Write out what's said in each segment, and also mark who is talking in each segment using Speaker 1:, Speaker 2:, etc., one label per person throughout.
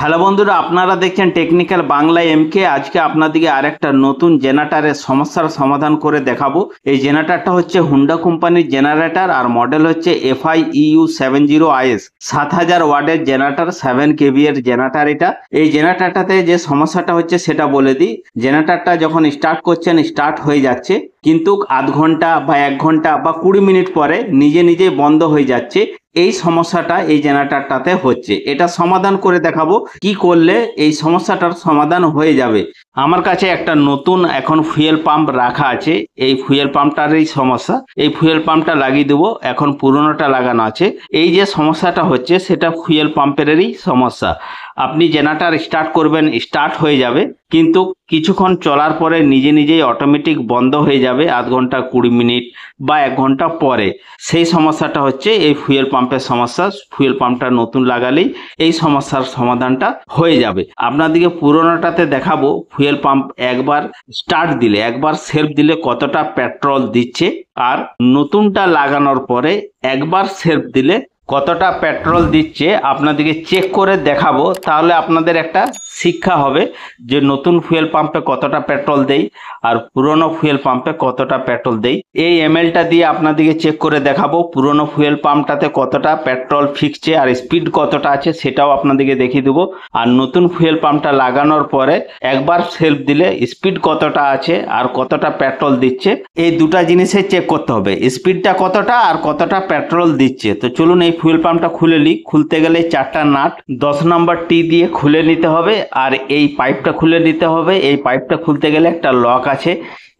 Speaker 1: hello বন্ধুরা আপনারা দেখছেন টেকনিক্যাল বাংলা এমকে আজকে আপনাদেরকে আর একটা নতুন জেনারেটারের সমস্যার সমাধান করে দেখাবো এই জেনারেটারটা হচ্ছে হুন্ডা কোম্পানির জেনারেটার আর মডেল হচ্ছে FI U seven zero IS সাত হাজার ওয়ার্ডের জেনারেটার সেভেন কেভি এর জেনারেটার এটা এই জেনারেটারটাতে যে সমস্যাটা হচ্ছে সেটা বলে দিই জেনারেটারটা যখন স্টার্ট করছেন স্টার্ট হয়ে যাচ্ছে কিন্তু আধ ঘন্টা বা এক ঘন্টা বা কুড়ি মিনিট পরে নিজে নিজে বন্ধ হয়ে যাচ্ছে এই সমস্যাটা এই জেনারেটারটাতে হচ্ছে এটা সমাধান করে দেখাবো কি করলে এই সমস্যাটার সমাধান হয়ে যাবে আমার কাছে একটা নতুন এখন ফুয়েল পাম্প রাখা আছে এই ফুয়েল পাম্পটারই সমস্যা এই ফুয়েল পাম্পটা লাগিয়ে দেবো এখন পুরোনোটা লাগানো আছে এই যে সমস্যাটা হচ্ছে সেটা ফুয়েল পাম্পেরই সমস্যা আপনি জেনারেটার স্টার্ট করবেন স্টার্ট হয়ে যাবে কিন্তু কিছুক্ষণ চলার পরে নিজে নিজেই অটোমেটিক বন্ধ হয়ে যাবে আধ ঘন্টা কুড়ি মিনিট বা এক ঘন্টা পরে সেই সমস্যাটা হচ্ছে এই ফুয়েল পাম্পের সমস্যা ফুয়েল পাম্পটা নতুন লাগালেই এই সমস্যার সমাধানটা হয়ে যাবে আপনাদেরকে পুরোনোটাতে দেখাবো ফুয়েল পাম্প একবার স্টার্ট দিলে একবার সেলফ দিলে কতটা পেট্রোল দিচ্ছে আর নতুনটা লাগানোর পরে একবার সেলফ দিলে কতটা পেট্রোল দিচ্ছে আপনাদেরকে চেক করে দেখাবো তাহলে আপনাদের একটা শিক্ষা হবে যে নতুন ফুয়েল পাম্পে কতটা পেট্রোল দেই আর পুরনো ফুয়েল পাম্পে কতটা পেট্রোল দেই এই এমএলটা দিয়ে আপনাদেরকে চেক করে দেখাবো পুরনো ফুয়েল পাম্পটাতে কতটা পেট্রোল ফিকছে আর স্পিড কতটা আছে সেটাও আপনাদেরকে দেখিয়ে দেবো আর নতুন ফুয়েল পাম্পটা লাগানোর পরে একবার সেলফ দিলে স্পিড কতটা আছে আর কতটা পেট্রোল দিচ্ছে এই দুটা জিনিসে চেক করতে হবে স্পিডটা কতটা আর কতটা পেট্রোল দিচ্ছে তো চলুন এই ফুয়েল পাম্পটা খুলে নিই খুলতে গেলে চারটা নাট দশ নাম্বার টি দিয়ে খুলে নিতে হবে আর এই পাইপটা খুলে নিতে হবে এই পাইপটা খুলতে গেলে একটা লক আছে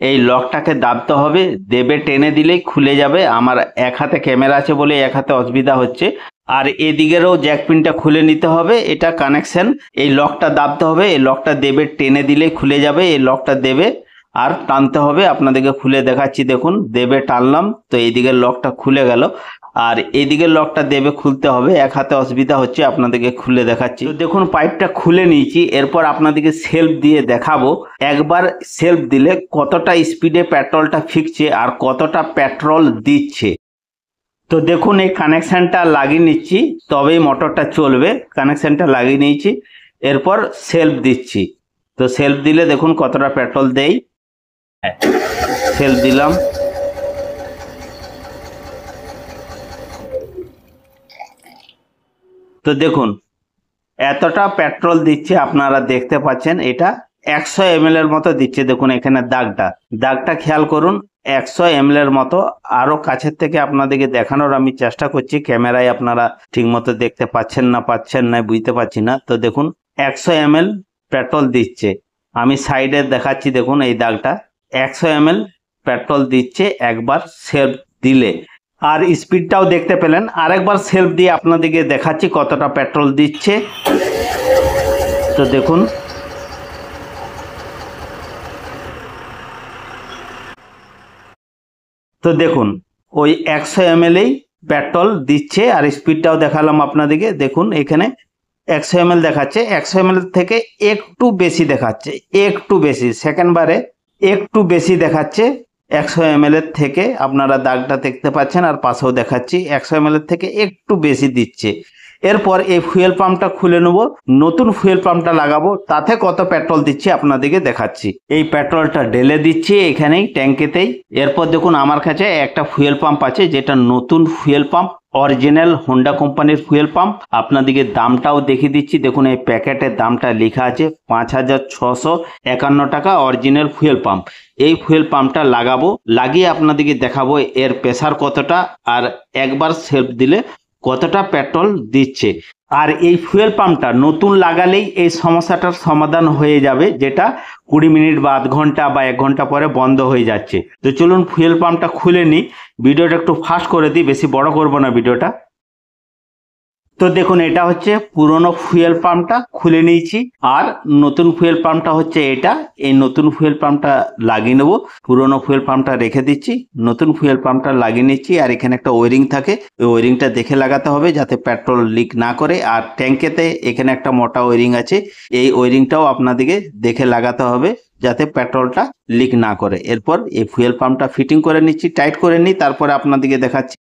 Speaker 1: এই লকটাকে দাবতে হবে দেবে টেনে দিলেই খুলে যাবে আমার এক হাতে ক্যামেরা আছে বলে এক হাতে অসুবিধা হচ্ছে আর এদিকেরও জ্যাকপিনটা খুলে নিতে হবে এটা কানেকশন এই লকটা দাবতে হবে এই লকটা দেবে টেনে দিলেই খুলে যাবে এই লকটা দেবে আর টানতে হবে আপনাদেরকে খুলে দেখাচ্ছি দেখুন দেবে টানলাম তো এইদিকে লকটা খুলে গেল আর এদিকে লকটা দেবে খুলতে হবে এক হাতে অসুবিধা হচ্ছে আপনাদেরকে খুলে দেখাচ্ছি দেখুন পাইপটা খুলে নিয়েছি এরপর আপনাদেরকে সেলফ দিয়ে দেখাবো একবার সেলফ দিলে কতটা স্পিডে পেট্রোলটা ফিকছে আর কতটা পেট্রোল দিচ্ছে তো দেখুন এই কানেকশানটা লাগিয়ে নিচ্ছি তবেই মোটরটা চলবে কানেকশানটা লাগিয়ে নিয়েছি এরপর সেলফ দিচ্ছি তো সেলফ দিলে দেখুন কতটা পেট্রোল দেই সেলফ দিলাম তো দেখুন এতটা পেট্রোল দিচ্ছে আপনারা দেখতে পাচ্ছেন এটা একশো এম এর মতো দিচ্ছে দেখুন এখানে দাগটা দাগটা খেয়াল করুন একশো এম এর মতো আরও কাছের থেকে আপনাদেরকে দেখানোর আমি চেষ্টা করছি ক্যামেরায় আপনারা ঠিকমতো দেখতে পাচ্ছেন না পাচ্ছেন না বুঝতে পারছি না তো দেখুন একশো এম পেট্রোল দিচ্ছে আমি সাইডে দেখাচ্ছি দেখুন এই দাগটা একশো এম পেট্রোল দিচ্ছে একবার সেভ দিলে আর স্পিডটাও দেখতে পেলেন আরেকবার সেলফ দিয়ে আপনাদেরকে দেখাচ্ছি কতটা পেট্রোল দিচ্ছে তো দেখুন তো দেখুন ওই একশো এম পেট্রোল দিচ্ছে আর স্পিডটাও দেখালাম আপনাদেরকে দেখুন এখানে একশো এম দেখাচ্ছে একশো এম থেকে একটু বেশি দেখাচ্ছে একটু বেশি সেকেন্ড বারে একটু বেশি দেখাচ্ছে একশো এম থেকে আপনারা দাগটা দেখতে পাচ্ছেন আর পাশেও দেখাচ্ছি একশো এম থেকে একটু বেশি দিচ্ছে এরপর এই ফুয়েল পাম্পটা খুলে নেব নতুন ফুয়েল পাম্পটা লাগাবো তাতে কত পেট্রোল দিচ্ছি আপনাদেরকে দেখাচ্ছি এই পেট্রোলটা ঢেলে দিচ্ছি এখানেই ট্যাঙ্কেতেই এরপর দেখুন আমার কাছে একটা ফুয়েল পাম্প আছে যেটা নতুন ফুয়েল পাম্প অরিজিনাল হোন্ডা কোম্পানির ফুয়েল পাম্প আপনাদেরকে দামটাও দেখিয়ে দিচ্ছি দেখুন এই প্যাকেটের দামটা লেখা আছে পাঁচ হাজার ছশো একান্ন টাকা অরিজিনাল ফুয়েল পাম্প এই ফুয়েল পাম্পটা লাগাবো লাগিয়ে আপনাদেরকে দেখাবো এর প্রেশার কতটা আর একবার সেলফ দিলে কতটা পেট্রোল দিচ্ছে আর এই ফুয়েল পাম্পটা নতুন লাগালেই এই সমস্যাটার সমাধান হয়ে যাবে যেটা কুড়ি মিনিট বা আধ ঘন্টা বা এক ঘন্টা পরে বন্ধ হয়ে যাচ্ছে তো চলুন ফুয়েল পাম্পটা খুলে নিই ভিডিওটা একটু ফাস্ট করে দিই বেশি বড় করবো না ভিডিওটা তো দেখুন এটা হচ্ছে পুরনো ফুয়েল পাম্পটা খুলে নিয়েছি আর নতুন ফুয়েল পাম্পটা হচ্ছে এটা এই নতুন ফুয়েল পাম্পটা লাগিয়ে নেবো পুরনো ফুয়েল পাম্পটা রেখে দিচ্ছি নতুন ফুয়েল পাম্পটা লাগিয়ে নিচ্ছি আর এখানে একটা ওয়ারিং থাকে ওই ওয়ারিংটা দেখে লাগাতে হবে যাতে পেট্রোল লিক না করে আর ট্যাঙ্কেতে এখানে একটা মোটা ওয়ারিং আছে এই ওয়ারিংটাও আপনাদেরকে দেখে লাগাতে হবে যাতে পেট্রোলটা লিক না করে এরপর এই ফুয়েল পাম্পটা ফিটিং করে নিচ্ছি টাইট করে নিই তারপরে আপনাদেরকে দেখাচ্ছি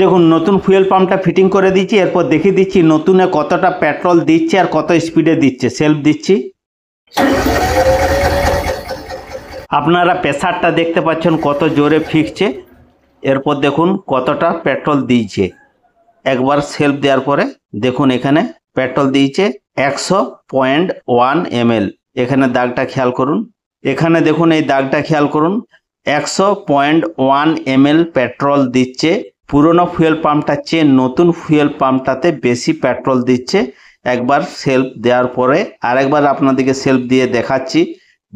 Speaker 1: দেখুন নতুন ফুয়েল পাম্পটা ফিটিং করে দিচ্ছি এরপর দেখে দিচ্ছি নতুনে কতটা পেট্রোল দিচ্ছে আর কত স্পিডে দিচ্ছে সেলফ দিচ্ছি আপনারা প্রেশারটা দেখতে পাচ্ছেন কত জোরে ফিকছে এরপর দেখুন কতটা পেট্রোল দিয়েছে একবার সেলফ দেওয়ার পরে দেখুন এখানে পেট্রোল দিয়েছে একশো পয়েন্ট ওয়ান এমএল এখানে দাগটা খেয়াল করুন এখানে দেখুন এই দাগটা খেয়াল করুন একশো পয়েন্ট ওয়ান এমএল পেট্রোল দিচ্ছে পুরনো ফুয়েল পাম্পটার চেয়ে নতুন ফুয়েল পাম্পটাতে বেশি পেট্রোল দিচ্ছে একবার সেলফ দেওয়ার পরে আর একবার আপনাদেরকে সেলফ দিয়ে দেখাচ্ছি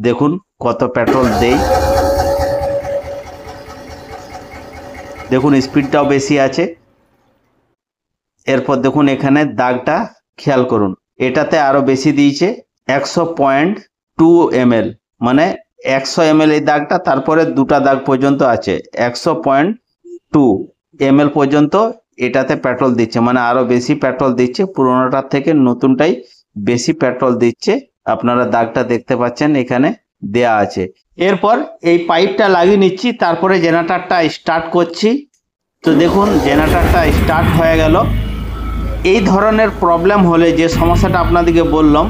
Speaker 1: দেখুন কত পেট্রোল দেই দেখুন স্পিডটাও বেশি আছে এরপর দেখুন এখানে দাগটা খেয়াল করুন এটাতে আরও বেশি দিয়েছে একশো পয়েন্ট টু এমএল মানে একশো এমএল এই দাগটা তারপরে দুটা দাগ পর্যন্ত আছে একশো পয়েন্ট টু এম পর্যন্ত এটাতে পেট্রোল দিচ্ছে মানে আরও বেশি পেট্রোল দিচ্ছে পুরোনোটার থেকে নতুনটাই বেশি পেট্রোল দিচ্ছে আপনারা দাগটা দেখতে পাচ্ছেন এখানে দেয়া আছে এরপর এই পাইপটা লাগিয়ে নিচ্ছি তারপরে জেনারেটারটা স্টার্ট করছি তো দেখুন জেনারেটারটা স্টার্ট হয়ে গেল এই ধরনের প্রবলেম হলে যে সমস্যাটা আপনাদেরকে বললাম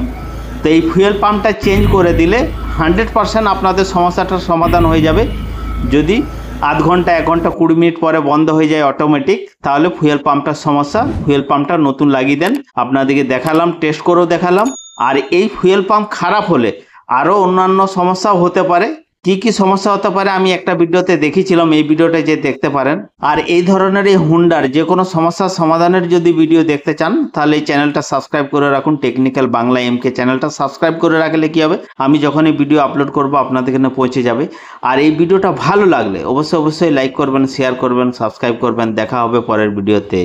Speaker 1: তো এই ফুয়েল পাম্পটা চেঞ্জ করে দিলে হান্ড্রেড পারসেন্ট আপনাদের সমস্যাটার সমাধান হয়ে যাবে যদি আধ ঘন্টা এক ঘন্টা কুড়ি মিনিট পরে বন্ধ হয়ে যায় অটোমেটিক তাহলে ফুয়েল পাম্পটার সমস্যা ফুয়েল পাম্পটা নতুন লাগিয়ে দেন আপনাদেরকে দেখালাম টেস্ট করেও দেখালাম আর এই ফুয়েল পাম্প খারাপ হলে আরও অন্যান্য সমস্যাও হতে পারে কি কি সমস্যা হতে পারে আমি একটা ভিডিওতে দেখিয়েছিলাম এই ভিডিওটা যে দেখতে পারেন আর এই ধরনের এই হুন্ডার যে কোনো সমস্যার সমাধানের যদি ভিডিও দেখতে চান তাহলে এই চ্যানেলটা সাবস্ক্রাইব করে রাখুন টেকনিক্যাল বাংলা এমকে চ্যানেলটা সাবস্ক্রাইব করে রাখলে কি হবে আমি যখন এই ভিডিও আপলোড করব আপনাদের এখানে পৌঁছে যাবে আর এই ভিডিওটা ভালো লাগলে অবশ্যই অবশ্যই লাইক করবেন শেয়ার করবেন সাবস্ক্রাইব করবেন দেখা হবে পরের ভিডিওতে